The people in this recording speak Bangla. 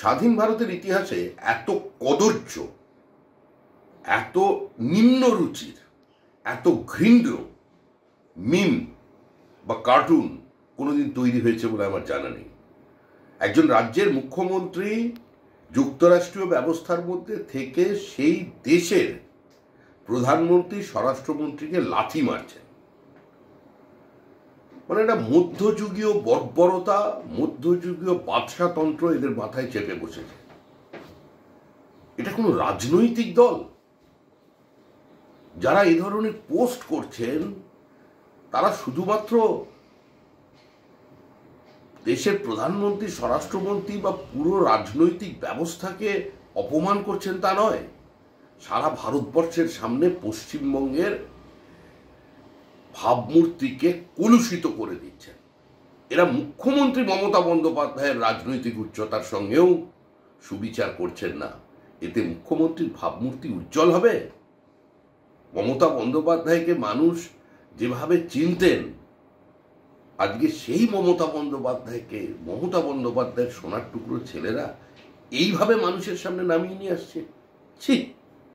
স্বাধীন ভারতের ইতিহাসে এত কদর্য এত নিম্নরুচির এত ঘৃণ্য মিম বা কার্টুন কোনোদিন তৈরি হয়েছে বলে আমার জানা নেই একজন রাজ্যের মুখ্যমন্ত্রী যুক্তরাষ্ট্রীয় ব্যবস্থার মধ্যে থেকে সেই দেশের প্রধানমন্ত্রী স্বরাষ্ট্রমন্ত্রীকে লাথি মারছেন মানে একটা মধ্যযুগীয় বর্বরতা মধ্যযুগীয় বাদশাতন্ত্র এদের মাথায় চেপে বসেছে এটা কোনো রাজনৈতিক দল যারা এই ধরনের পোস্ট করছেন তারা শুধুমাত্র দেশের প্রধানমন্ত্রী স্বরাষ্ট্রমন্ত্রী বা পুরো রাজনৈতিক ব্যবস্থাকে অপমান করছেন তা নয় সারা ভারতবর্ষের সামনে পশ্চিমবঙ্গের ভাবমূর্তিকে কলুষিত করে দিচ্ছেন এরা মুখ্যমন্ত্রী মমতা বন্দ্যোপাধ্যায়ের রাজনৈতিক উচ্চতার সঙ্গেও সুবিচার করছেন না এতে মুখ্যমন্ত্রীর ভাবমূর্তি উজ্জ্বল হবে মমতা বন্দ্যোপাধ্যায়কে মানুষ যেভাবে চিনতেন আজকে সেই মমতা বন্দ্যোপাধ্যায়কে মমতা বন্দ্যোপাধ্যায়ের সোনার টুকরো ছেলেরা এইভাবে মানুষের সামনে নামিয়ে নিয়ে আসছে ছি